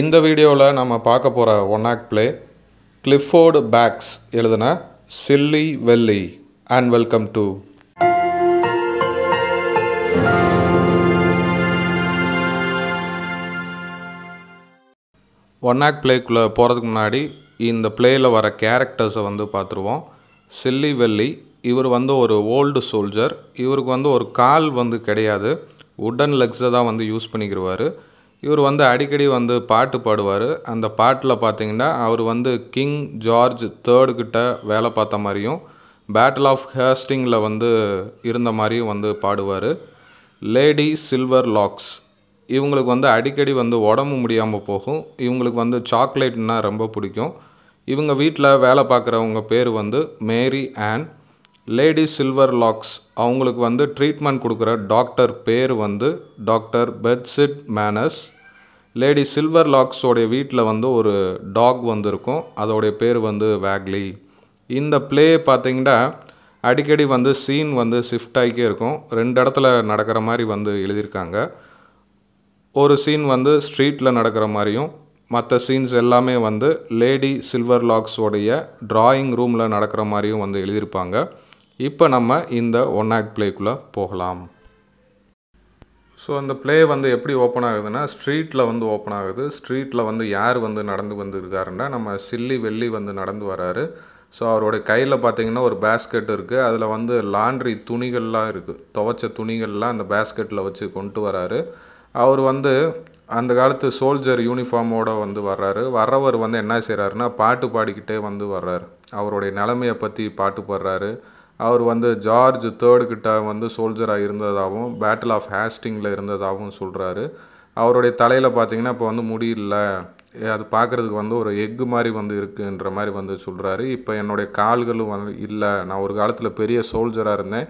இந்த வீடியோவில் நம்ம பார்க்க போகிற one act play Clifford Bax எழுதின silly willy and welcome to one act பிளேக்குள்ளே போகிறதுக்கு முன்னாடி இந்த பிளேயில் வர கேரக்டர்ஸை வந்து பார்த்துருவோம் சில்லி வெல்லி இவர் வந்து ஒரு ஓல்டு சோல்ஜர் இவருக்கு வந்து ஒரு கால் வந்து கிடையாது உடன் லெக்ஸை தான் வந்து யூஸ் பண்ணிக்கிடுவார் இவர் வந்து அடிக்கடி வந்து பாட்டு பாடுவார் அந்த பாட்டில் பார்த்தீங்கன்னா அவர் வந்து கிங் ஜார்ஜ் கிட்ட வேலை பார்த்த மாதிரியும் பேட்டில் ஆஃப் ஹேஸ்டிங்கில் வந்து இருந்த மாதிரியும் வந்து பாடுவார் லேடி சில்வர் லாக்ஸ் இவங்களுக்கு வந்து அடிக்கடி வந்து உடம்பு முடியாமல் போகும் இவங்களுக்கு வந்து சாக்லேட்னா ரொம்ப பிடிக்கும் இவங்க வீட்டில் வேலை பார்க்குறவங்க பேர் வந்து Mary Ann lady silver locks அவங்களுக்கு வந்து ட்ரீட்மெண்ட் கொடுக்குற டாக்டர் பேர் வந்து டாக்டர் பெட்சிட் மேனஸ் லேடி சில்வர் லாக்ஸோடைய வீட்டில் வந்து ஒரு டாக் வந்திருக்கும் அதோடைய பேர் வந்து வேக்லி இந்த ப்ளே பார்த்திங்கன்னா அடிக்கடி வந்து சீன் வந்து ஷிஃப்ட் ஆகிக்கே இருக்கும் ரெண்டு இடத்துல நடக்கிற மாதிரி வந்து எழுதியிருக்காங்க ஒரு சீன் வந்து ஸ்ட்ரீட்டில் நடக்கிற மாதிரியும் மற்ற சீன்ஸ் எல்லாமே வந்து லேடி சில்வர் லாக்ஸோடைய ட்ராயிங் ரூமில் நடக்கிற மாதிரியும் வந்து எழுதியிருப்பாங்க இப்போ நம்ம இந்த ஒன் ஆக்ட் பிளேக்குள்ளே போகலாம் ஸோ அந்த ப்ளே வந்து எப்படி ஓப்பன் ஆகுதுன்னா ஸ்ட்ரீட்டில் வந்து ஓப்பன் ஆகுது ஸ்ட்ரீட்டில் வந்து யார் வந்து நடந்து வந்துருக்காருன்னா நம்ம சில்லி வெள்ளி வந்து நடந்து வராரு ஸோ அவருடைய கையில் பார்த்தீங்கன்னா ஒரு பேஸ்கெட் இருக்குது அதில் வந்து லாண்ட்ரி துணிகள்லாம் இருக்குது துவைச்ச துணிகள்லாம் அந்த பேஸ்கெட்டில் வச்சு கொண்டு வராரு அவர் வந்து அந்த காலத்து சோல்ஜர் யூனிஃபார்மோடு வந்து வர்றாரு வர்றவர் வந்து என்ன செய்கிறாருன்னா பாட்டு பாடிக்கிட்டே வந்து வர்றாரு அவருடைய நிலமையை பற்றி பாட்டு பாடுறாரு அவர் வந்து ஜார்ஜ் தேர்டு கிட்ட வந்து சோல்ஜராக இருந்ததாகவும் பேட்டில் ஆஃப் ஹேஸ்டிங்கில் இருந்ததாகவும் சொல்கிறாரு அவருடைய தலையில் பார்த்தீங்கன்னா இப்போ வந்து முடியல அது பார்க்குறதுக்கு வந்து ஒரு எக்கு மாதிரி வந்து இருக்குன்ற மாதிரி வந்து சொல்கிறாரு இப்போ என்னுடைய கால்களும் வந்து இல்லை நான் ஒரு காலத்தில் பெரிய சோல்ஜராக இருந்தேன்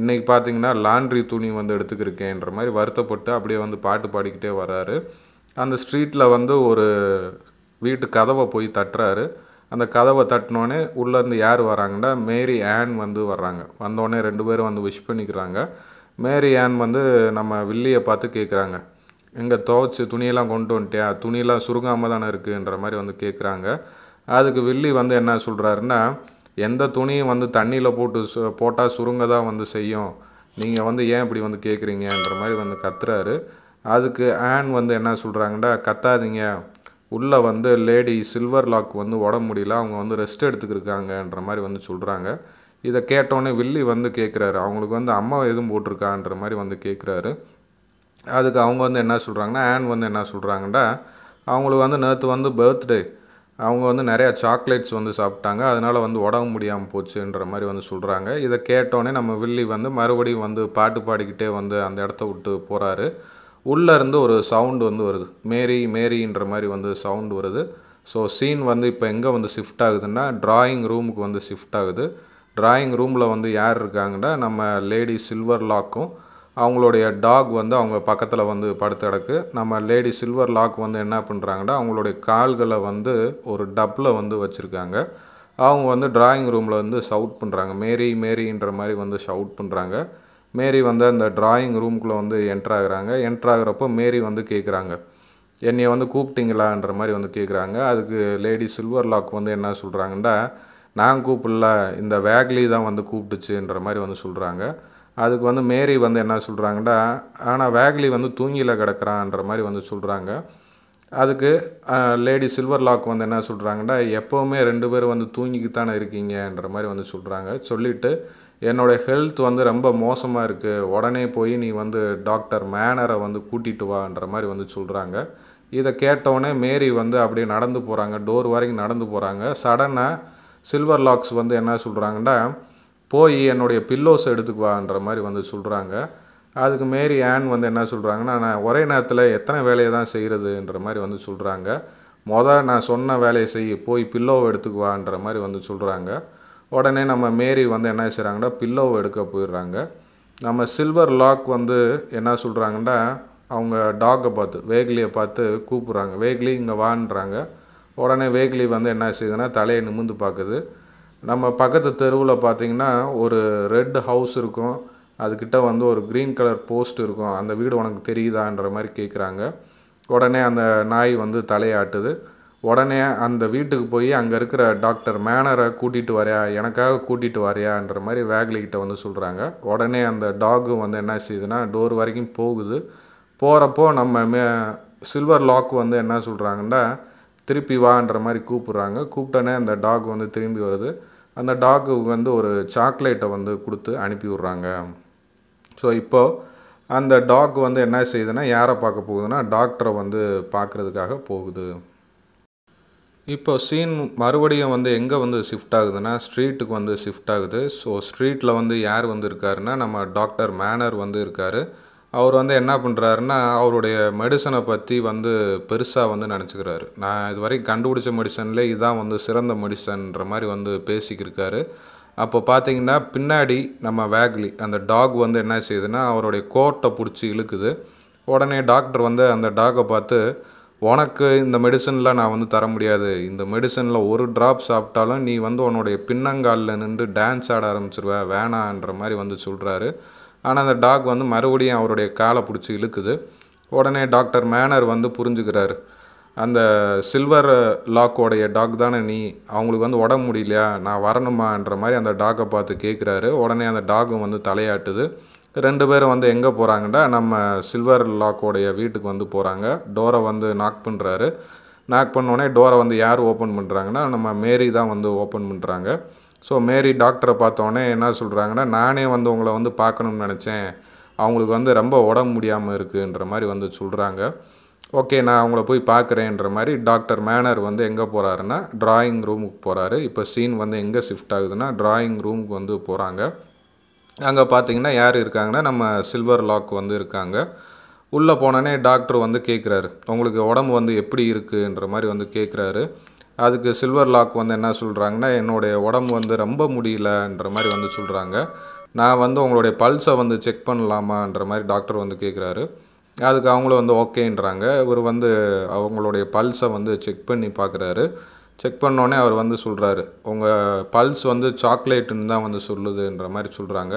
இன்றைக்கி பார்த்தீங்கன்னா லாண்ட்ரி துணி வந்து எடுத்துக்கிருக்கேன்ற மாதிரி வருத்தப்பட்டு அப்படியே வந்து பாட்டு பாடிக்கிட்டே வர்றாரு அந்த ஸ்ட்ரீட்டில் வந்து ஒரு வீட்டு கதவை போய் தட்டுறாரு அந்த கதவை தட்டினோடனே உள்ளேருந்து யார் வராங்கன்னா மேரி ஆன் வந்து வர்றாங்க வந்தோடனே ரெண்டு பேரும் வந்து விஷ் பண்ணிக்கிறாங்க மேரி ஆன் வந்து நம்ம வில்லியை பார்த்து கேட்குறாங்க எங்கே துவைச்சி துணியெல்லாம் கொண்டு வந்துட்டியா துணியெல்லாம் சுருங்காமல் தானே இருக்குன்ற மாதிரி வந்து கேட்குறாங்க அதுக்கு வில்லி வந்து என்ன சொல்கிறாருன்னா எந்த துணியும் வந்து தண்ணியில் போட்டு சு போட்டால் சுருங்க தான் வந்து செய்யும் நீங்கள் வந்து ஏன் இப்படி வந்து கேட்குறீங்கன்ற மாதிரி வந்து கத்துறாரு அதுக்கு ஆன் வந்து என்ன சொல்கிறாங்கன்னா கத்தாதீங்க உள்ளே வந்து லேடி சில்வர் லாக் வந்து உடம்பு முடியல அவங்க வந்து ரெஸ்ட் எடுத்துக்கிருக்காங்கன்ற மாதிரி வந்து சொல்கிறாங்க இதை கேட்டோன்னே வில்லி வந்து கேட்குறாரு அவங்களுக்கு வந்து அம்மா எதுவும் போட்டிருக்கான்ற மாதிரி வந்து கேட்குறாரு அதுக்கு அவங்க வந்து என்ன சொல்கிறாங்கன்னா ஆன் வந்து என்ன சொல்கிறாங்கன்னா அவங்களுக்கு வந்து நேற்று வந்து பர்த்டே அவங்க வந்து நிறையா சாக்லேட்ஸ் வந்து சாப்பிட்டாங்க அதனால் வந்து உடம்பு முடியாமல் போச்சுன்ற மாதிரி வந்து சொல்கிறாங்க இதை கேட்டோன்னே நம்ம வில்லி வந்து மறுபடியும் வந்து பாட்டு பாடிக்கிட்டே வந்து அந்த இடத்த விட்டு போகிறாரு உள்ளேருந்து ஒரு சவுண்டு வந்து வருது மேரி மேரின்ற மாதிரி வந்து சவுண்டு வருது ஸோ சீன் வந்து இப்போ எங்கே வந்து ஷிஃப்ட் ஆகுதுன்னா ட்ராயிங் ரூமுக்கு வந்து ஷிஃப்ட் ஆகுது ட்ராயிங் ரூமில் வந்து யார் இருக்காங்கன்னா நம்ம லேடி சில்வர் லாக்கும் அவங்களுடைய டாக் வந்து அவங்க பக்கத்தில் வந்து படுத்து கிடக்கு நம்ம லேடி சில்வர் லாக் வந்து என்ன பண்ணுறாங்கன்னா அவங்களுடைய கால்களை வந்து ஒரு டப்பில் வந்து வச்சுருக்காங்க அவங்க வந்து ட்ராயிங் ரூமில் வந்து ஷவுட் பண்ணுறாங்க மேரி மேரின்ற மாதிரி வந்து ஷவுட் பண்ணுறாங்க மேரி வந்து அந்த ட்ராயிங் ரூம்குள்ளே வந்து என்ட்ராகிறாங்க என்ட்ராகிறப்போ மேரி வந்து கேட்குறாங்க என்னையை வந்து கூப்பிட்டீங்களான்ற மாதிரி வந்து கேட்குறாங்க அதுக்கு லேடி சில்வர் லாக் வந்து என்ன சொல்கிறாங்கன்னா நான் கூப்பிடல இந்த வேக்லி தான் வந்து கூப்பிட்டுச்சுன்ற மாதிரி வந்து சொல்கிறாங்க அதுக்கு வந்து மேரி வந்து என்ன சொல்கிறாங்கன்னா ஆனால் வேக்லி வந்து தூங்கியில் கிடக்கிறான்ற மாதிரி வந்து சொல்கிறாங்க அதுக்கு லேடி சில்வர் லாக் வந்து என்ன சொல்கிறாங்கன்னா எப்போவுமே ரெண்டு பேரும் வந்து தூங்கிக்குத்தானே இருக்கீங்கன்ற மாதிரி வந்து சொல்கிறாங்க சொல்லிவிட்டு என்னோடய ஹெல்த் வந்து ரொம்ப மோசமாக இருக்குது உடனே போய் நீ வந்து டாக்டர் மேனரை வந்து கூட்டிகிட்டு வான்ற மாதிரி வந்து சொல்கிறாங்க இதை கேட்டவுடனே மேரி வந்து அப்படியே நடந்து போகிறாங்க டோர் வரைக்கும் நடந்து போகிறாங்க சடனாக சில்வர் லாக்ஸ் வந்து என்ன சொல்கிறாங்கன்னா போய் என்னுடைய பில்லோஸ் எடுத்துக்குவான்ற மாதிரி வந்து சொல்கிறாங்க அதுக்கு மேரி ஆன் வந்து என்ன சொல்கிறாங்கன்னா நான் ஒரே நேரத்தில் எத்தனை வேலையை தான் செய்கிறதுன்ற மாதிரி வந்து சொல்கிறாங்க மொதல் நான் சொன்ன வேலையை செய் போய் பில்லோவை எடுத்துக்குவான்ற மாதிரி வந்து சொல்கிறாங்க உடனே நம்ம மேரி வந்து என்ன செய்கிறாங்கன்னா பில்லோவை எடுக்க போயிடுறாங்க நம்ம சில்வர் லாக் வந்து என்ன சொல்கிறாங்கன்னா அவங்க டாக்கை பார்த்து வேக்லியை பார்த்து கூப்பிட்றாங்க வேக்லி இங்கே வான்றாங்க உடனே வேக்லி வந்து என்ன செய்யுதுன்னா தலையை நிமிந்து பார்க்குது நம்ம பக்கத்து தெருவில் பார்த்திங்கன்னா ஒரு ரெட் ஹவுஸ் இருக்கும் அதுக்கிட்ட வந்து ஒரு க்ரீன் கலர் போஸ்ட் இருக்கும் அந்த வீடு உனக்கு தெரியுதான்ற மாதிரி கேட்குறாங்க உடனே அந்த நாய் வந்து தலையாட்டுது உடனே அந்த வீட்டுக்கு போய் அங்கே இருக்கிற டாக்டர் மேனரை கூட்டிகிட்டு வரையா எனக்காக கூட்டிகிட்டு வரையான்ற மாதிரி வேகலிக்கிட்ட வந்து சொல்கிறாங்க உடனே அந்த டாகு வந்து என்ன செய்யுதுன்னா டோர் வரைக்கும் போகுது போகிறப்போ நம்ம மே சில்வர் லாக் வந்து என்ன சொல்கிறாங்கன்னா திருப்பி வான்ற மாதிரி கூப்பிட்றாங்க கூப்பிட்டோன்னே அந்த டாக் வந்து திரும்பி வருது அந்த டாக்கு வந்து ஒரு சாக்லேட்டை வந்து கொடுத்து அனுப்பி விட்றாங்க ஸோ இப்போது அந்த டாக் வந்து என்ன செய்யுதுன்னா யாரை பார்க்க போகுதுன்னா டாக்டரை வந்து பார்க்குறதுக்காக போகுது இப்போ சீன் மறுபடியும் வந்து எங்கே வந்து ஷிஃப்ட் ஆகுதுன்னா ஸ்ட்ரீட்டுக்கு வந்து ஷிஃப்ட் ஆகுது ஸோ ஸ்ட்ரீட்டில் வந்து யார் வந்து இருக்காருன்னா நம்ம டாக்டர் மேனர் வந்து இருக்கார் அவர் வந்து என்ன பண்ணுறாருன்னா அவருடைய மெடிசனை பற்றி வந்து பெருசாக வந்து நினச்சிக்கிறாரு நான் இது வரைக்கும் கண்டுபிடிச்ச மெடிசன்லேயே இதுதான் வந்து சிறந்த மெடிசன்ற மாதிரி வந்து பேசிக்கிருக்காரு அப்போ பார்த்தீங்கன்னா பின்னாடி நம்ம வேக்லி அந்த டாக் வந்து என்ன செய்யுதுன்னா அவருடைய கோட்டை பிடிச்சி இழுக்குது உடனே டாக்டர் வந்து அந்த டாகை பார்த்து உனக்கு இந்த மெடிசன்லாம் நான் வந்து தர முடியாது இந்த மெடிசனில் ஒரு ட்ராப் சாப்பிட்டாலும் நீ வந்து உன்னுடைய பின்னங்காலில் நின்று டான்ஸ் ஆட ஆரம்பிச்சிருவ வேணான்ற மாதிரி வந்து சொல்கிறாரு ஆனால் அந்த டாக் வந்து மறுபடியும் அவருடைய காலை பிடிச்சி இழுக்குது உடனே டாக்டர் மேனர் வந்து புரிஞ்சுக்கிறாரு அந்த சில்வர் லாக்கோடைய டாக் தானே நீ அவங்களுக்கு வந்து உடம்பு முடியலையா நான் வரணுமான்ற மாதிரி அந்த டாக்கை பார்த்து கேட்குறாரு உடனே அந்த டாகும் வந்து தலையாட்டுது ரெண்டு பேரும் வந்து எங்கே போகிறாங்கன்னா நம்ம சில்வர் லாக்கோடைய வீட்டுக்கு வந்து போகிறாங்க டோரை வந்து நாக் பண்ணுறாரு நாக் பண்ணோடனே டோரை வந்து யார் ஓப்பன் பண்ணுறாங்கன்னா நம்ம மேரி தான் வந்து ஓப்பன் பண்ணுறாங்க ஸோ மேரி டாக்டரை பார்த்தோன்னே என்ன சொல்கிறாங்கன்னா நானே வந்து உங்களை வந்து பார்க்கணும்னு நினச்சேன் அவங்களுக்கு வந்து ரொம்ப உடம்பு முடியாமல் இருக்குன்ற மாதிரி வந்து சொல்கிறாங்க ஓகே நான் அவங்கள போய் பார்க்குறேன்ற மாதிரி டாக்டர் மேனர் வந்து எங்கே போகிறாருன்னா ட்ராயிங் ரூமுக்கு போகிறாரு இப்போ சீன் வந்து எங்கே ஷிஃப்ட் ஆகுதுன்னா ட்ராயிங் ரூமுக்கு வந்து போகிறாங்க அங்கே பார்த்தீங்கன்னா யார் இருக்காங்கன்னா நம்ம சில்வர் லாக் வந்து இருக்காங்க உள்ளே போனோடனே டாக்டர் வந்து கேட்குறாரு உங்களுக்கு உடம்பு வந்து எப்படி இருக்குன்ற மாதிரி வந்து கேட்குறாரு அதுக்கு சில்வர் லாக் வந்து என்ன சொல்கிறாங்கன்னா என்னுடைய உடம்பு வந்து ரொம்ப முடியலன்ற மாதிரி வந்து சொல்கிறாங்க நான் வந்து உங்களுடைய பல்ஸை வந்து செக் பண்ணலாமான்ற மாதிரி டாக்டர் வந்து கேட்குறாரு அதுக்கு அவங்களும் வந்து ஓகேன்றாங்க இவர் வந்து அவங்களுடைய பல்ஸை வந்து செக் பண்ணி பார்க்குறாரு செக் பண்ணோன்னே அவர் வந்து சொல்கிறாரு உங்கள் பல்ஸ் வந்து சாக்லேட்டுன்னு தான் வந்து சொல்லுதுன்ற மாதிரி சொல்கிறாங்க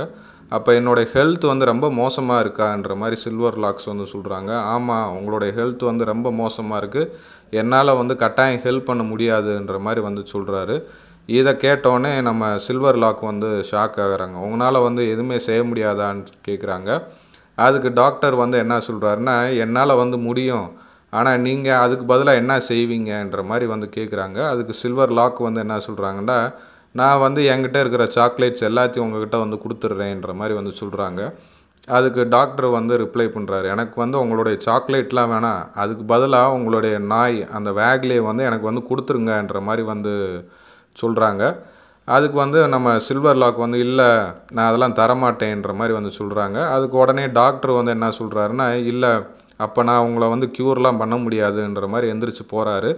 அப்போ என்னோடய ஹெல்த் வந்து ரொம்ப மோசமாக இருக்கான்ற மாதிரி சில்வர் லாக்ஸ் வந்து சொல்கிறாங்க ஆமாம் உங்களுடைய ஹெல்த் வந்து ரொம்ப மோசமாக இருக்குது என்னால் வந்து கட்டாயம் ஹெல்ப் பண்ண முடியாதுன்ற மாதிரி வந்து சொல்கிறாரு இதை கேட்டோடனே நம்ம சில்வர் லாக் வந்து ஷாக் ஆகிறாங்க உங்களால் வந்து எதுவுமே செய்ய முடியாதான்னு கேட்குறாங்க அதுக்கு டாக்டர் வந்து என்ன சொல்கிறாருன்னா என்னால் வந்து முடியும் ஆனால் நீங்கள் அதுக்கு பதிலாக என்ன செய்வீங்கன்ற மாதிரி வந்து கேட்குறாங்க அதுக்கு சில்வர் லாக் வந்து என்ன சொல்கிறாங்கன்னா நான் வந்து என்கிட்ட இருக்கிற சாக்லேட்ஸ் எல்லாத்தையும் உங்ககிட்ட வந்து கொடுத்துட்றேன்ற மாதிரி வந்து சொல்கிறாங்க அதுக்கு டாக்டர் வந்து ரிப்ளை பண்ணுறாரு எனக்கு வந்து உங்களுடைய சாக்லேட்லாம் வேணாம் அதுக்கு பதிலாக உங்களுடைய நாய் அந்த வேக்லேயே வந்து எனக்கு வந்து கொடுத்துருங்கன்ற மாதிரி வந்து சொல்கிறாங்க அதுக்கு வந்து நம்ம சில்வர் லாக் வந்து இல்லை நான் அதெல்லாம் தரமாட்டேன்ற மாதிரி வந்து சொல்கிறாங்க அதுக்கு உடனே டாக்டர் வந்து என்ன சொல்கிறாருன்னா இல்லை அப்போ நான் அவங்கள வந்து க்யூர்லாம் பண்ண முடியாதுன்ற மாதிரி எந்திரிச்சு போகிறாரு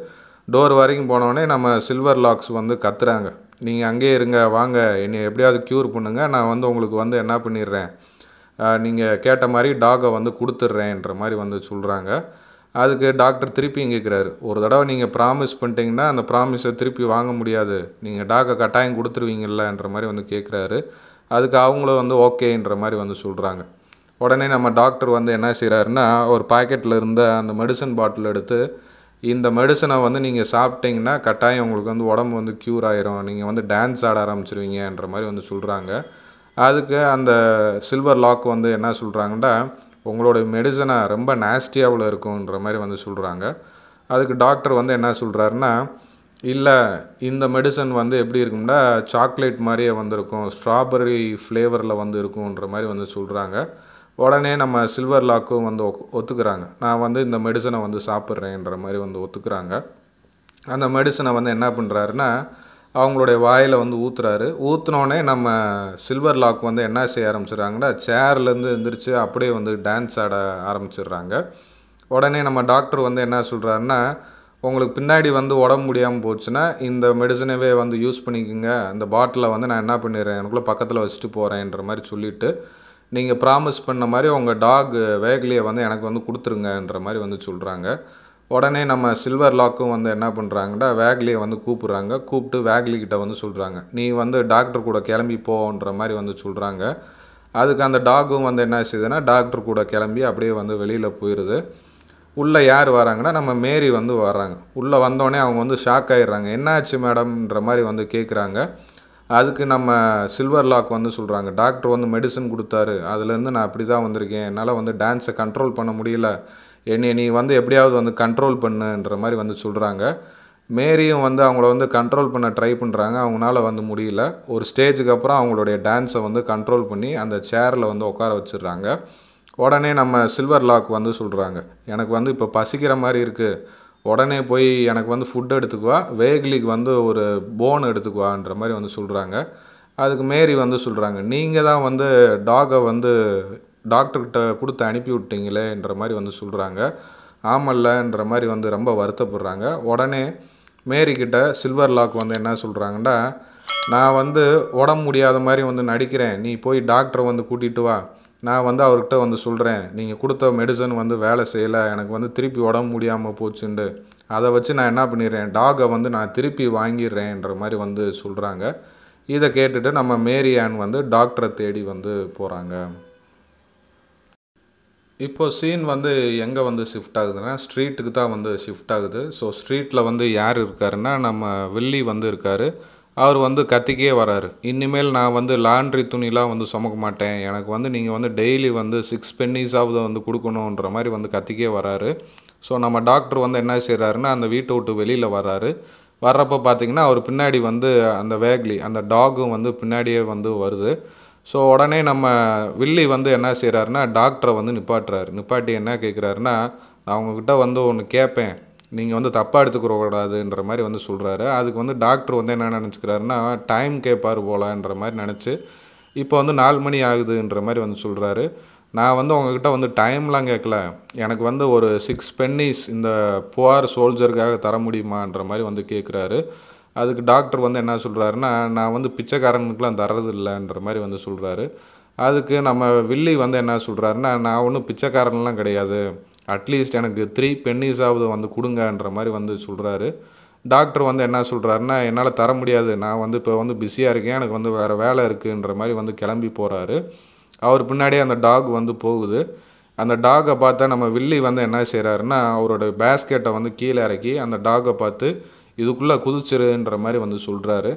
டோர் வரைக்கும் போனோடனே நம்ம சில்வர் லாக்ஸ் வந்து கத்துறாங்க நீங்கள் அங்கேயே இருங்க வாங்க என்னை எப்படியாவது க்யூர் பண்ணுங்கள் நான் வந்து உங்களுக்கு வந்து என்ன பண்ணிடுறேன் நீங்கள் கேட்ட மாதிரி டாகை வந்து கொடுத்துட்றேன்ற மாதிரி வந்து சொல்கிறாங்க அதுக்கு டாக்டர் திருப்பியும் கேட்குறாரு ஒரு தடவை நீங்கள் ப்ராமிஸ் பண்ணிட்டீங்கன்னா அந்த ப்ராமிஸை திருப்பி வாங்க முடியாது நீங்கள் டாகை கட்டாயம் கொடுத்துருவீங்கள்லன்ற மாதிரி வந்து கேட்குறாரு அதுக்கு அவங்களும் வந்து ஓகேன்ற மாதிரி வந்து சொல்கிறாங்க உடனே நம்ம டாக்டர் வந்து என்ன செய்கிறாருன்னா ஒரு பாக்கெட்டில் இருந்த அந்த மெடிசன் பாட்டில் எடுத்து இந்த மெடிசனை வந்து நீங்கள் சாப்பிட்டீங்கன்னா கட்டாயம் உங்களுக்கு வந்து உடம்பு வந்து க்யூர் ஆயிரும் நீங்கள் வந்து டான்ஸ் ஆட ஆரம்பிச்சிருவீங்கன்ற மாதிரி வந்து சொல்கிறாங்க அதுக்கு அந்த சில்வர் லாக் வந்து என்ன சொல்கிறாங்கன்னா உங்களோட மெடிசனை ரொம்ப நாஸ்டியாவில் இருக்குன்ற மாதிரி வந்து சொல்கிறாங்க அதுக்கு டாக்டர் வந்து என்ன சொல்கிறாருன்னா இல்லை இந்த மெடிசன் வந்து எப்படி இருக்கும்னா சாக்லேட் மாதிரியே வந்திருக்கும் ஸ்ட்ராபெரி ஃப்ளேவரில் வந்து இருக்குன்ற மாதிரி வந்து சொல்கிறாங்க உடனே நம்ம சில்வர் லாக்கும் வந்து ஒத்துக்கிறாங்க நான் வந்து இந்த மெடிசனை வந்து சாப்பிட்றேன்ற மாதிரி வந்து ஒத்துக்கிறாங்க அந்த மெடிசனை வந்து என்ன பண்ணுறாருன்னா அவங்களுடைய வாயில் வந்து ஊற்றுறாரு ஊற்றினோடனே நம்ம சில்வர் லாக் வந்து என்ன செய்ய ஆரம்பிச்சிடுறாங்கன்னா சேர்லேருந்து எழுந்திரிச்சு அப்படியே வந்து டான்ஸ் ஆட ஆரம்பிச்சிடுறாங்க உடனே நம்ம டாக்டர் வந்து என்ன சொல்கிறாருன்னா உங்களுக்கு பின்னாடி வந்து உடம்பு முடியாமல் போச்சுன்னா இந்த மெடிசனவே வந்து யூஸ் பண்ணிக்கோங்க அந்த பாட்டிலை வந்து நான் என்ன பண்ணிடுறேன் எனக்குள்ளே பக்கத்தில் வச்சுட்டு போகிறேன்ற மாதிரி சொல்லிவிட்டு நீங்கள் ப்ராமிஸ் பண்ண மாதிரி உங்கள் டாக் வேகலியை வந்து எனக்கு வந்து கொடுத்துருங்கன்ற மாதிரி வந்து சொல்கிறாங்க உடனே நம்ம சில்வர் லாக்கும் வந்து என்ன பண்ணுறாங்கன்னா வேக்லியை வந்து கூப்பிட்றாங்க கூப்பிட்டு வேக்லிக்கிட்ட வந்து சொல்கிறாங்க நீ வந்து டாக்டர் கூட கிளம்பி போன்ற மாதிரி வந்து சொல்கிறாங்க அதுக்கு அந்த டாகும் வந்து என்ன செய்யுதுன்னா டாக்டர் கூட கிளம்பி அப்படியே வந்து வெளியில் போயிடுது உள்ளே யார் வராங்கன்னா நம்ம மேரி வந்து வர்றாங்க உள்ளே வந்தோடனே அவங்க வந்து ஷாக் ஆகிடுறாங்க என்னாச்சு மேடம்ன்ற மாதிரி வந்து கேட்குறாங்க அதுக்கு நம்ம சில்வர் லாக் வந்து சொல்கிறாங்க டாக்டர் வந்து மெடிசன் கொடுத்தாரு அதுலேருந்து நான் அப்படி தான் வந்திருக்கேன் என்னால் வந்து டான்ஸை கண்ட்ரோல் பண்ண முடியல என்னை நீ வந்து எப்படியாவது வந்து கண்ட்ரோல் பண்ணுன்ற மாதிரி வந்து சொல்கிறாங்க மேரியும் வந்து அவங்கள வந்து கண்ட்ரோல் பண்ண ட்ரை பண்ணுறாங்க அவங்களால வந்து முடியல ஒரு ஸ்டேஜுக்கு அப்புறம் அவங்களுடைய டான்ஸை வந்து கண்ட்ரோல் பண்ணி அந்த சேரில் வந்து உட்கார வச்சிடுறாங்க உடனே நம்ம சில்வர் லாக் வந்து சொல்கிறாங்க எனக்கு வந்து இப்போ பசிக்கிற மாதிரி இருக்குது உடனே போய் எனக்கு வந்து ஃபுட் எடுத்துக்குவா வேகிலிக்கு வந்து ஒரு போன் எடுத்துக்குவான்ற மாதிரி வந்து சொல்கிறாங்க அதுக்கு மேரி வந்து சொல்கிறாங்க நீங்கள் தான் வந்து டாகை வந்து டாக்டர்கிட்ட கொடுத்து அனுப்பி விட்டீங்களேன்ற மாதிரி வந்து சொல்கிறாங்க ஆமல்லன்ற மாதிரி வந்து ரொம்ப வருத்தப்படுறாங்க உடனே மேரிக்கிட்ட சில்வர் லாக் வந்து என்ன சொல்கிறாங்கன்னா நான் வந்து உடம்பு முடியாத மாதிரி வந்து நடிக்கிறேன் நீ போய் டாக்டரை வந்து கூட்டிகிட்டு வா நான் வந்து அவர்கிட்ட வந்து சொல்கிறேன் நீங்கள் கொடுத்த மெடிசன் வந்து வேலை செய்யலை எனக்கு வந்து திருப்பி உடம்பு முடியாமல் போச்சுண்டு அதை வச்சு நான் என்ன பண்ணிடுறேன் டாகை வந்து நான் திருப்பி வாங்கிடுறேன்ற மாதிரி வந்து சொல்கிறாங்க இதை கேட்டுட்டு நம்ம மேரி ஆன் வந்து டாக்டரை தேடி வந்து போகிறாங்க இப்போது சீன் வந்து எங்கே வந்து ஷிஃப்ட் ஆகுதுன்னா ஸ்ட்ரீட்டுக்கு தான் வந்து ஷிஃப்ட் ஆகுது ஸோ ஸ்ட்ரீட்டில் வந்து யார் இருக்காருன்னா நம்ம வில்லி வந்து இருக்கார் அவர் வந்து கத்திக்கே வராரு இனிமேல் நான் வந்து லாண்ட்ரி துணிலாம் வந்து சுமக்க மாட்டேன் எனக்கு வந்து நீங்கள் வந்து டெய்லி வந்து சிக்ஸ் பென்னிஸாவது வந்து கொடுக்கணுன்ற மாதிரி வந்து கத்திக்கே வராரு ஸோ நம்ம டாக்டர் வந்து என்ன செய்கிறாருன்னா அந்த வீட்டை விட்டு வெளியில் வர்றாரு வர்றப்போ பார்த்திங்கன்னா அவர் பின்னாடி வந்து அந்த வேக்லி அந்த டாகும் வந்து பின்னாடியே வந்து வருது ஸோ உடனே நம்ம வில்லி வந்து என்ன செய்கிறாருன்னா டாக்டரை வந்து நிப்பாட்டுறாரு நிப்பாட்டி என்ன கேட்குறாருன்னா நான் உங்ககிட்ட வந்து ஒன்று கேட்பேன் நீங்கள் வந்து தப்பாக எடுத்துக்கூடாதுன்ற மாதிரி வந்து சொல்கிறாரு அதுக்கு வந்து டாக்டர் வந்து என்ன நினச்சிக்கிறாருன்னா டைம் கேட்பார் போலான்ற மாதிரி நினச்சி இப்போ வந்து நாலு மணி ஆகுதுன்ற மாதிரி வந்து சொல்கிறாரு நான் வந்து உங்ககிட்ட வந்து டைம்லாம் கேட்கல எனக்கு வந்து ஒரு சிக்ஸ் பென்னிஸ் இந்த புவார் சோல்ஜருக்காக தர முடியுமான்ற மாதிரி வந்து கேட்குறாரு அதுக்கு டாக்டர் வந்து என்ன சொல்கிறாருன்னா நான் வந்து பிச்சைக்காரனுக்குலாம் தரது இல்லைன்ற மாதிரி வந்து சொல்கிறாரு அதுக்கு நம்ம வில்லி வந்து என்ன சொல்கிறாருன்னா நான் ஒன்றும் பிச்சைக்காரன்லாம் கிடையாது அட்லீஸ்ட் எனக்கு த்ரீ பென்னிஸாவது வந்து கொடுங்கன்ற மாதிரி வந்து சொல்கிறாரு டாக்டர் வந்து என்ன சொல்கிறாருன்னா என்னால் தர முடியாது நான் வந்து இப்போ வந்து பிஸியாக இருக்கேன் எனக்கு வந்து வேறு வேலை இருக்குன்ற மாதிரி வந்து கிளம்பி போகிறாரு அவர் பின்னாடியே அந்த டாக் வந்து போகுது அந்த டாகை பார்த்தா நம்ம வில்லி வந்து என்ன செய்கிறாருன்னா அவரோட பேஸ்கெட்டை வந்து கீழே இறக்கி அந்த டாகை பார்த்து இதுக்குள்ளே குதிச்சிருன்ற மாதிரி வந்து சொல்கிறாரு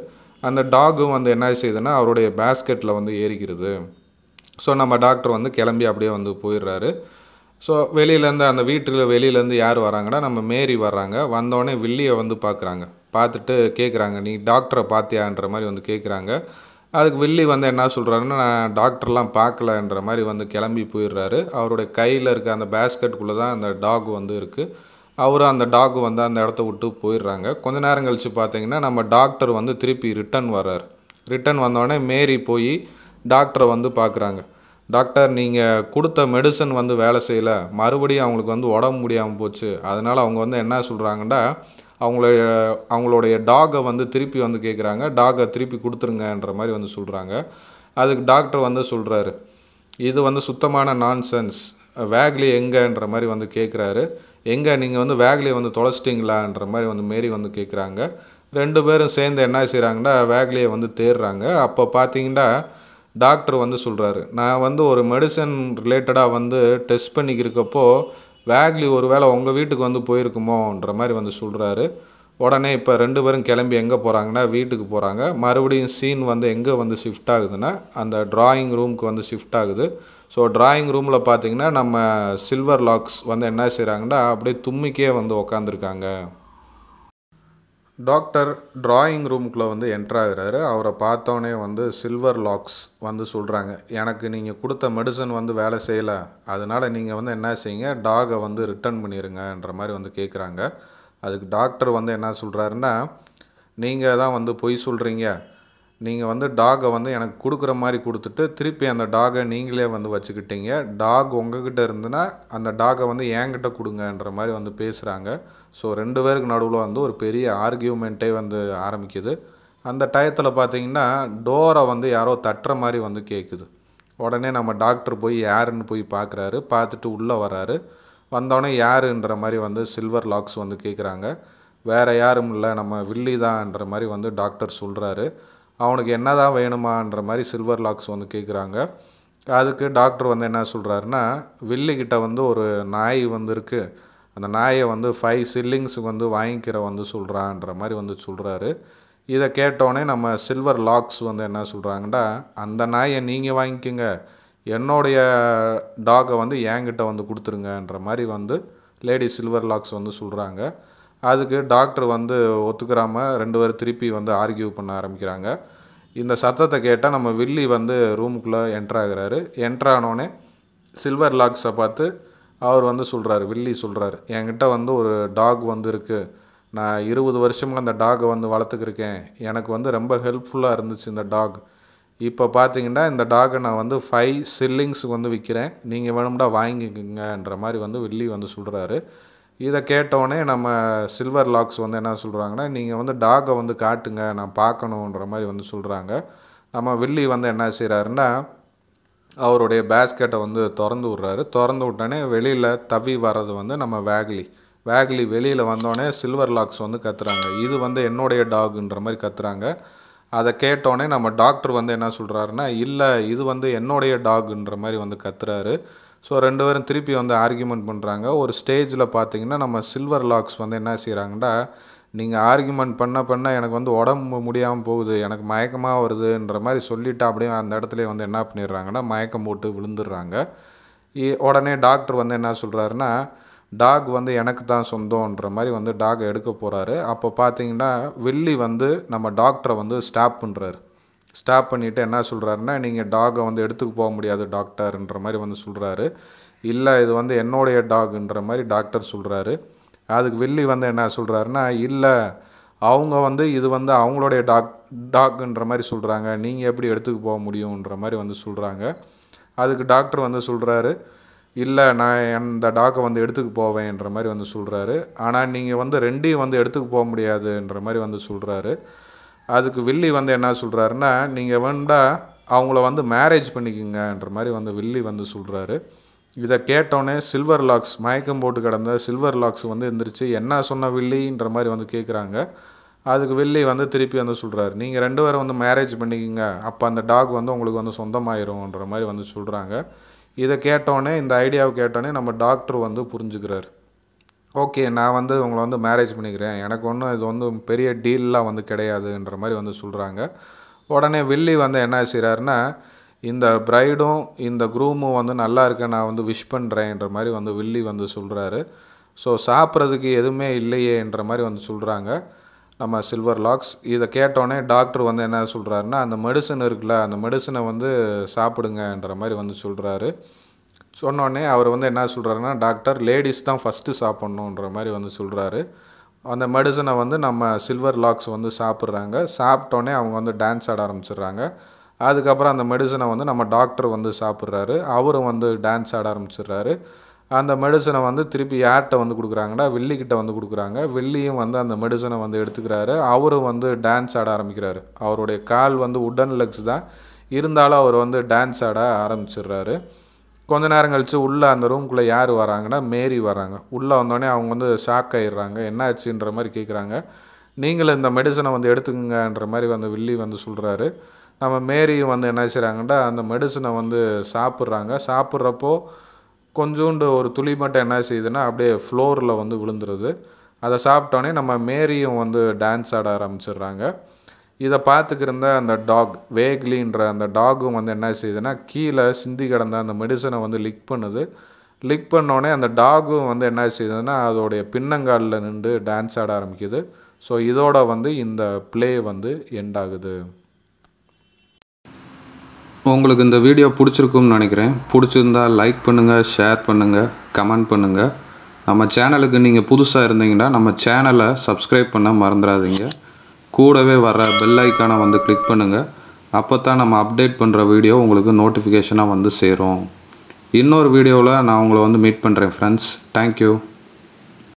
அந்த டாகும் வந்து என்ன செய்யுதுன்னா அவருடைய பேஸ்கெட்டில் வந்து ஏறிக்கிறது ஸோ நம்ம டாக்டர் வந்து கிளம்பி அப்படியே வந்து போயிடுறாரு ஸோ வெளியிலேருந்து அந்த வீட்டில் வெளியிலேருந்து யார் வராங்கன்னா நம்ம மேரி வர்றாங்க வந்தோடனே வில்லியை வந்து பார்க்குறாங்க பார்த்துட்டு கேட்குறாங்க நீ டாக்டரை பார்த்தியான்ற மாதிரி வந்து கேட்குறாங்க அதுக்கு வில்லி வந்து என்ன சொல்கிறாருன்னா நான் டாக்டர்லாம் பார்க்கலன்ற மாதிரி வந்து கிளம்பி போயிடுறாரு அவருடைய கையில் இருக்க அந்த பேஸ்கெட்டுக்குள்ளே தான் அந்த டாக் வந்து இருக்குது அவரும் அந்த டாக் வந்து அந்த இடத்த விட்டு போயிடுறாங்க கொஞ்ச நேரம் கழித்து பார்த்தீங்கன்னா நம்ம டாக்டர் வந்து திருப்பி ரிட்டன் வர்றார் ரிட்டன் வந்தோடனே மேரி போய் டாக்டரை வந்து பார்க்குறாங்க டாக்டர் நீங்கள் கொடுத்த மெடிசன் வந்து வேலை செய்யலை மறுபடியும் அவங்களுக்கு வந்து உடம்பு முடியாமல் போச்சு அதனால் அவங்க வந்து என்ன சொல்கிறாங்கன்னா அவங்களுடைய அவங்களுடைய டாகை வந்து திருப்பி வந்து கேட்குறாங்க டாகை திருப்பி கொடுத்துருங்கன்ற மாதிரி வந்து சொல்கிறாங்க அதுக்கு டாக்டர் வந்து சொல்கிறாரு இது வந்து சுத்தமான நான்சென்ஸ் வேக்லி எங்கேன்ற மாதிரி வந்து கேட்குறாரு எங்கே நீங்கள் வந்து வேக்லியை வந்து தொலைச்சிட்டிங்களான்ற மாதிரி வந்து மேரி வந்து கேட்குறாங்க ரெண்டு பேரும் சேர்ந்து என்ன செய்கிறாங்கன்னா வேக்லியை வந்து தேடுறாங்க அப்போ பார்த்தீங்கன்னா டாக்டர் வந்து சொல்கிறாரு நான் வந்து ஒரு மெடிசன் ரிலேட்டடாக வந்து டெஸ்ட் பண்ணிக்கிருக்கப்போ வேக்லி ஒரு வேளை உங்கள் வீட்டுக்கு வந்து போயிருக்குமோன்ற மாதிரி வந்து சொல்கிறாரு உடனே இப்போ ரெண்டு பேரும் கிளம்பி எங்கே போகிறாங்கன்னா வீட்டுக்கு போகிறாங்க மறுபடியும் சீன் வந்து எங்கே வந்து ஷிஃப்ட் ஆகுதுன்னா அந்த ட்ராயிங் ரூமுக்கு வந்து ஷிஃப்ட் ஆகுது ஸோ ட்ராயிங் ரூமில் பார்த்திங்கன்னா நம்ம சில்வர் லாக்ஸ் வந்து என்ன செய்கிறாங்கன்னா அப்படியே தும்மிக்கே வந்து உக்காந்துருக்காங்க டாக்டர் ட்ராயிங் ரூமுக்குள்ளே வந்து என்ட்ராகிறாரு அவரை பார்த்தோன்னே வந்து சில்வர் லாக்ஸ் வந்து சொல்கிறாங்க எனக்கு நீங்கள் கொடுத்த மெடிசன் வந்து வேலை செய்யலை அதனால் நீங்கள் வந்து என்ன செய்யுங்க டாகை வந்து ரிட்டர்ன் பண்ணிடுங்கன்ற மாதிரி வந்து கேட்குறாங்க அதுக்கு டாக்டர் வந்து என்ன சொல்கிறாருன்னா நீங்கள் தான் வந்து பொய் சொல்கிறீங்க நீங்கள் வந்து டாகை வந்து எனக்கு கொடுக்குற மாதிரி கொடுத்துட்டு திருப்பி அந்த டாகை நீங்களே வந்து வச்சுக்கிட்டீங்க டாக் உங்ககிட்ட இருந்துன்னா அந்த டாகை வந்து என்கிட்ட கொடுங்கன்ற மாதிரி வந்து பேசுகிறாங்க ஸோ ரெண்டு பேருக்கு நடுவில் வந்து ஒரு பெரிய ஆர்கியூமெண்ட்டே வந்து ஆரம்பிக்குது அந்த டயத்தில் பார்த்தீங்கன்னா டோரை வந்து யாரோ தட்டுற மாதிரி வந்து கேட்குது உடனே நம்ம டாக்டர் போய் யாருன்னு போய் பார்க்குறாரு பார்த்துட்டு உள்ளே வராரு வந்தோடனே யாருன்ற மாதிரி வந்து சில்வர் லாக்ஸ் வந்து கேட்குறாங்க வேறு யாரும் இல்லை நம்ம வில்லி தான்ன்ற மாதிரி வந்து டாக்டர் சொல்கிறாரு அவனுக்கு என்ன தான் வேணுமான்ற மாதிரி சில்வர் லாக்ஸ் வந்து கேட்குறாங்க அதுக்கு டாக்டர் வந்து என்ன சொல்கிறாருன்னா வில்லிக்கிட்ட வந்து ஒரு நாய் வந்துருக்கு அந்த நாயை வந்து ஃபைவ் சில்லிங்ஸுக்கு வந்து வாங்கிக்கிற வந்து சொல்கிறான்ற மாதிரி வந்து சொல்கிறாரு இதை கேட்டோடனே நம்ம சில்வர் லாக்ஸ் வந்து என்ன சொல்கிறாங்கன்னா அந்த நாயை நீங்கள் வாங்கிக்கோங்க என்னுடைய டாகை வந்து என்கிட்ட வந்து கொடுத்துருங்கன்ற மாதிரி வந்து லேடி சில்வர் லாக்ஸ் வந்து சொல்கிறாங்க அதுக்கு டாக்டர் வந்து ஒத்துக்கிறாமல் ரெண்டு பேரும் திருப்பி வந்து ஆர்கியூ பண்ண ஆரம்பிக்கிறாங்க இந்த சத்தத்தை கேட்டால் நம்ம வில்லி வந்து ரூமுக்குள்ளே என்ட்ராகிறாரு என்ட்ரானோடனே சில்வர் லாக்ஸை பார்த்து அவர் வந்து சொல்கிறாரு வில்லி சொல்கிறாரு என்கிட்ட வந்து ஒரு டாக் வந்து இருக்குது நான் இருபது வருஷமாக அந்த டாகை வந்து வளர்த்துக்கிருக்கேன் எனக்கு வந்து ரொம்ப ஹெல்ப்ஃபுல்லாக இருந்துச்சு இந்த டாக் இப்போ பார்த்தீங்கன்னா இந்த டாகை நான் வந்து ஃபைவ் சில்லிங்ஸுக்கு வந்து விற்கிறேன் நீங்கள் வேணும்டா வாங்கிக்கோங்கன்ற மாதிரி வந்து வில்லி வந்து சொல்கிறாரு இதை கேட்டோடனே நம்ம சில்வர் லாக்ஸ் வந்து என்ன சொல்கிறாங்கன்னா நீங்கள் வந்து டாகை வந்து காட்டுங்க நான் பார்க்கணுன்ற மாதிரி வந்து சொல்கிறாங்க நம்ம வில்லி வந்து என்ன செய்கிறாருன்னா அவருடைய பேஸ்கெட்டை வந்து திறந்து விட்றாரு திறந்து விட்டோடனே வெளியில் தவி வர்றது வந்து நம்ம வேக்லி வேக்லி வெளியில் வந்தோடனே சில்வர் லாக்ஸ் வந்து கத்துறாங்க இது வந்து என்னுடைய டாகுன்ற மாதிரி கத்துறாங்க அதை கேட்டோடனே நம்ம டாக்டர் வந்து என்ன சொல்கிறாருன்னா இல்லை இது வந்து என்னுடைய டாகுன்ற மாதிரி வந்து கத்துறாரு ஸோ ரெண்டு பேரும் திருப்பி வந்து ஆர்கியூமெண்ட் பண்ணுறாங்க ஒரு ஸ்டேஜில் பார்த்தீங்கன்னா நம்ம சில்வர் லாக்ஸ் வந்து என்ன செய்கிறாங்கன்னா நீங்கள் ஆர்கியூமெண்ட் பண்ண பண்ண எனக்கு வந்து உடம்பு முடியாமல் போகுது எனக்கு மயக்கமாக வருதுன்ற மாதிரி சொல்லிவிட்டு அப்படியே அந்த இடத்துல வந்து என்ன பண்ணிடுறாங்கன்னா மயக்கம் போட்டு விழுந்துடுறாங்க உடனே டாக்டர் வந்து என்ன சொல்கிறாருன்னா டாக் வந்து எனக்கு தான் சொந்தம்ன்ற மாதிரி வந்து டாக் எடுக்க போகிறாரு அப்போ பார்த்தீங்கன்னா வெள்ளி வந்து நம்ம டாக்டரை வந்து ஸ்டாப் பண்ணுறாரு ஸ்டாப் பண்ணிவிட்டு என்ன சொல்கிறாருன்னா நீங்கள் டாகை வந்து எடுத்துக்கு போக முடியாது டாக்டர்ன்ற மாதிரி வந்து சொல்கிறாரு இல்லை இது வந்து என்னுடைய டாகுன்ற மாதிரி டாக்டர் சொல்கிறாரு அதுக்கு வெள்ளி வந்து என்ன சொல்கிறாருன்னா இல்லை அவங்க வந்து இது வந்து அவங்களுடைய டாக் டாக்குன்ற மாதிரி சொல்கிறாங்க நீங்கள் எப்படி எடுத்துக்கு போக முடியுன்ற மாதிரி வந்து சொல்கிறாங்க அதுக்கு டாக்டர் வந்து சொல்கிறாரு இல்லை நான் அந்த டாக்கை வந்து எடுத்துக்கு போவேன்ற மாதிரி வந்து சொல்கிறாரு ஆனால் நீங்கள் வந்து ரெண்டையும் வந்து எடுத்துக்கு போக முடியாதுன்ற மாதிரி வந்து சொல்கிறாரு அதுக்கு வில்லி வந்து என்ன சொல்கிறாருன்னா நீங்கள் வேண்டா அவங்கள வந்து மேரேஜ் பண்ணிக்கங்கன்ற மாதிரி வந்து வில்லி வந்து சொல்கிறாரு இதை கேட்டோன்னே சில்வர் லாக்ஸ் மயக்கம் போட்டு கிடந்த சில்வர் லாக்ஸ் வந்து எந்திரிச்சு என்ன சொன்ன வில்லின்ற மாதிரி வந்து கேட்குறாங்க அதுக்கு வில்லி வந்து திருப்பி வந்து சொல்கிறாரு நீங்கள் ரெண்டு பேரும் வந்து மேரேஜ் பண்ணிக்கிங்க அப்போ அந்த டாக் வந்து உங்களுக்கு வந்து சொந்தமாயிரும்ன்ற மாதிரி வந்து சொல்கிறாங்க இதை கேட்டோன்னே இந்த ஐடியாவை கேட்டோன்னே நம்ம டாக்டர் வந்து புரிஞ்சுக்கிறாரு ஓகே நான் வந்து உங்களை வந்து மேரேஜ் பண்ணிக்கிறேன் எனக்கு ஒன்றும் இது வந்து பெரிய டீல்லாம் வந்து கிடையாதுன்ற மாதிரி வந்து சொல்கிறாங்க உடனே வில்லி வந்து என்ன செய்கிறாருன்னா இந்த ப்ரைடும் இந்த குரூமும் வந்து நல்லா இருக்க நான் வந்து விஷ் பண்ணுறேன்ற மாதிரி வந்து வில்லி வந்து சொல்கிறாரு ஸோ சாப்பிட்றதுக்கு எதுவுமே இல்லையேன்ற மாதிரி வந்து சொல்கிறாங்க நம்ம சில்வர் லாக்ஸ் இதை கேட்டோடனே டாக்டர் வந்து என்ன சொல்கிறாருன்னா அந்த மெடிசன் இருக்குல்ல அந்த மெடிசனை வந்து சாப்பிடுங்கன்ற மாதிரி வந்து சொல்கிறாரு சொன்னோடனே அவர் வந்து என்ன சொல்கிறாருன்னா டாக்டர் லேடிஸ் தான் ஃபஸ்ட்டு சாப்பிட்ணுன்ற மாதிரி வந்து சொல்கிறாரு அந்த மெடிசனை வந்து நம்ம சில்வர் லாக்ஸ் வந்து சாப்பிட்றாங்க சாப்பிட்டோன்னே அவங்க வந்து டான்ஸ் ஆட ஆரம்பிச்சிடுறாங்க அதுக்கப்புறம் அந்த மெடிசனை வந்து நம்ம டாக்டர் வந்து சாப்பிட்றாரு அவரும் வந்து டான்ஸ் ஆட ஆரம்பிச்சிடுறாரு அந்த மெடிசனை வந்து திருப்பி யார்கிட்ட வந்து கொடுக்குறாங்கன்னா வெள்ளிக்கிட்ட வந்து கொடுக்குறாங்க வெள்ளியும் வந்து அந்த மெடிசனை வந்து எடுத்துக்கிறாரு அவரும் வந்து டான்ஸ் ஆட ஆரம்பிக்கிறாரு அவருடைய கால் வந்து உடன் லெக்ஸ் தான் இருந்தாலும் அவர் வந்து டான்ஸ் ஆட ஆரம்பிச்சிடுறாரு கொஞ்ச நேரம் கழித்து உள்ளே அந்த ரூம்குள்ளே யார் வராங்கன்னா மேரி வராங்க உள்ளே வந்தோடனே அவங்க வந்து ஷாக் ஆகிடுறாங்க என்ன ஆச்சுன்ற மாதிரி கேட்குறாங்க நீங்களும் இந்த மெடிசனை வந்து எடுத்துக்கோங்கன்ற மாதிரி வந்து வில்லி வந்து சொல்கிறாரு நம்ம மேரியும் வந்து என்ன செய்கிறாங்கன்னா அந்த மெடிசனை வந்து சாப்பிட்றாங்க சாப்பிட்றப்போ கொஞ்சோண்டு ஒரு துளி மட்டும் என்ன செய்யுதுன்னா அப்படியே ஃப்ளோரில் வந்து விழுந்துருது அதை சாப்பிட்டோன்னே நம்ம மேரியும் வந்து டான்ஸ் ஆட ஆரம்பிச்சிடுறாங்க இதை பார்த்துக்கிருந்த அந்த டாக் வேக்லின்ற அந்த டாகும் வந்து என்ன செய்யுதுன்னா கீழே சிந்தி கிடந்த அந்த மெடிசனை வந்து லிக் பண்ணுது லிக் பண்ணோடனே அந்த டாகும் வந்து என்ன செய்யுதுன்னா அதோடைய பின்னங்காலில் நின்று டான்ஸ் ஆட ஆரம்பிக்குது ஸோ இதோட வந்து இந்த ப்ளே வந்து எண்ட் ஆகுது உங்களுக்கு இந்த வீடியோ பிடிச்சிருக்கும்னு நினைக்கிறேன் பிடிச்சிருந்தா லைக் பண்ணுங்கள் ஷேர் பண்ணுங்கள் கமெண்ட் பண்ணுங்கள் நம்ம சேனலுக்கு நீங்கள் புதுசாக இருந்தீங்கன்னா நம்ம சேனலை சப்ஸ்கிரைப் பண்ண மறந்துடாதீங்க கூடவே வர பெல் ஐக்கானை வந்து கிளிக் பண்ணுங்கள் அப்போ தான் நம்ம அப்டேட் பண்ணுற வீடியோ உங்களுக்கு நோட்டிஃபிகேஷனாக வந்து சேரும் இன்னொரு வீடியோவில் நான் உங்களை வந்து மீட் பண்ணுறேன் ஃப்ரெண்ட்ஸ் தேங்க்யூ